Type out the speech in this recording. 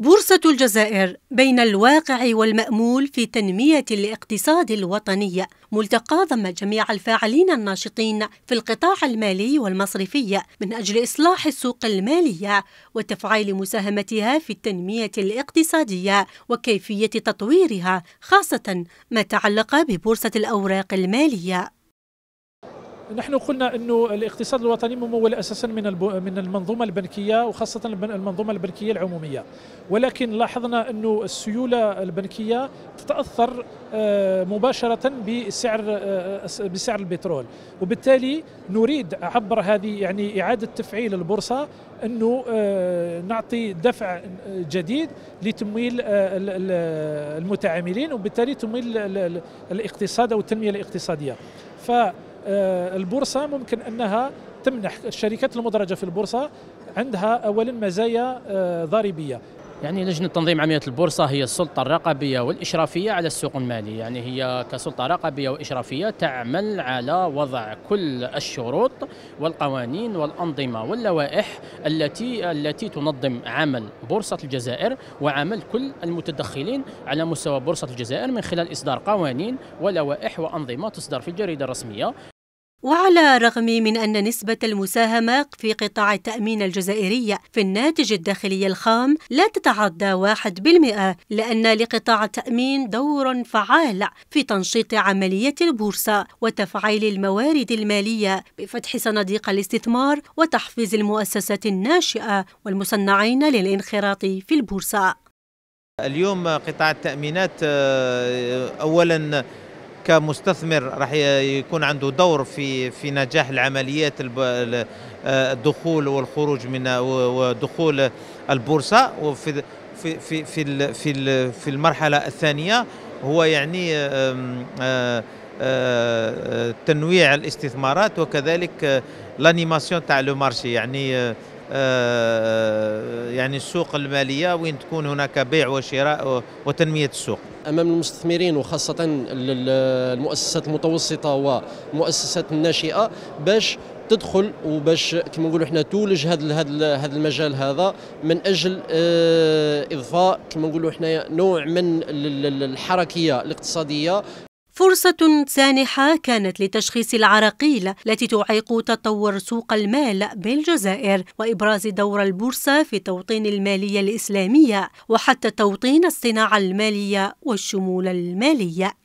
بورصة الجزائر بين الواقع والمأمول في تنمية الاقتصاد الوطني ملتقى ضم جميع الفاعلين الناشطين في القطاع المالي والمصرفي من أجل إصلاح السوق المالية وتفعيل مساهمتها في التنمية الاقتصادية وكيفية تطويرها خاصة ما تعلق ببورصة الأوراق المالية نحن قلنا انه الاقتصاد الوطني ممول اساسا من من المنظومه البنكيه وخاصه المنظومه البنكيه العموميه ولكن لاحظنا انه السيوله البنكيه تتاثر آه، مباشره بسعر آه، بسعر البترول وبالتالي نريد عبر هذه يعني اعاده تفعيل البورصه انه آه، نعطي دفع جديد لتمويل المتعاملين وبالتالي تمويل الاقتصاد او التنميه الاقتصاديه ف آه، البورصه ممكن انها تمنح الشركات المدرجه في البورصه عندها اولا مزايا آه، ضريبيه يعني لجنة تنظيم عملية البورصة هي السلطة الرقابية والإشرافية على السوق المالي يعني هي كسلطة رقابية وإشرافية تعمل على وضع كل الشروط والقوانين والأنظمة واللوائح التي التي تنظم عمل بورصة الجزائر وعمل كل المتدخلين على مستوى بورصة الجزائر من خلال إصدار قوانين ولوائح وأنظمة تصدر في الجريدة الرسمية وعلى الرغم من أن نسبة المساهمة في قطاع التأمين الجزائري في الناتج الداخلي الخام لا تتعدى 1% لأن لقطاع التأمين دور فعال في تنشيط عملية البورصة وتفعيل الموارد المالية بفتح صناديق الاستثمار وتحفيز المؤسسات الناشئة والمصنعين للانخراط في البورصة اليوم قطاع التأمينات آه، أولاً كمستثمر راح يكون عنده دور في في نجاح العمليات الدخول والخروج من ودخول البورصه وفي في في في في, في المرحله الثانيه هو يعني تنويع الاستثمارات وكذلك لانيماسيون تاع لو مارشي يعني آه، يعني السوق الماليه وين تكون هناك بيع وشراء وتنميه السوق امام المستثمرين وخاصه المؤسسات المتوسطه والمؤسسات الناشئه باش تدخل وباش كما نقولوا احنا تولج هذا هذا هذا المجال هذا من اجل آه، اضفاء كما نقولوا احنا نوع من الحركيه الاقتصاديه فرصة سانحة كانت لتشخيص العراقيل التي تعيق تطور سوق المال بالجزائر وإبراز دور البورصة في توطين المالية الإسلامية وحتى توطين الصناعة المالية والشمول المالي